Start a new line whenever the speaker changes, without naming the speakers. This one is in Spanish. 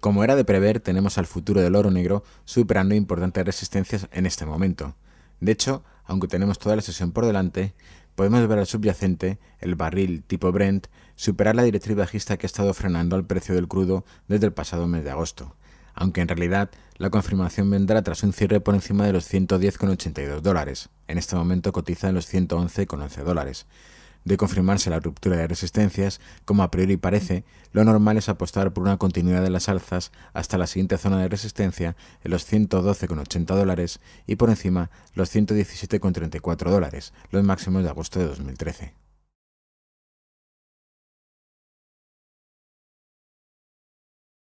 Como era de prever, tenemos al futuro del oro negro superando importantes resistencias en este momento. De hecho, aunque tenemos toda la sesión por delante, podemos ver al subyacente, el barril tipo Brent, superar la directriz bajista que ha estado frenando al precio del crudo desde el pasado mes de agosto, aunque en realidad la confirmación vendrá tras un cierre por encima de los 110,82 dólares. En este momento cotiza en los 111,11 dólares. De confirmarse la ruptura de resistencias, como a priori parece, lo normal es apostar por una continuidad de las alzas hasta la siguiente zona de resistencia en los 112,80 dólares y por encima los 117,34 dólares, los máximos de agosto de 2013.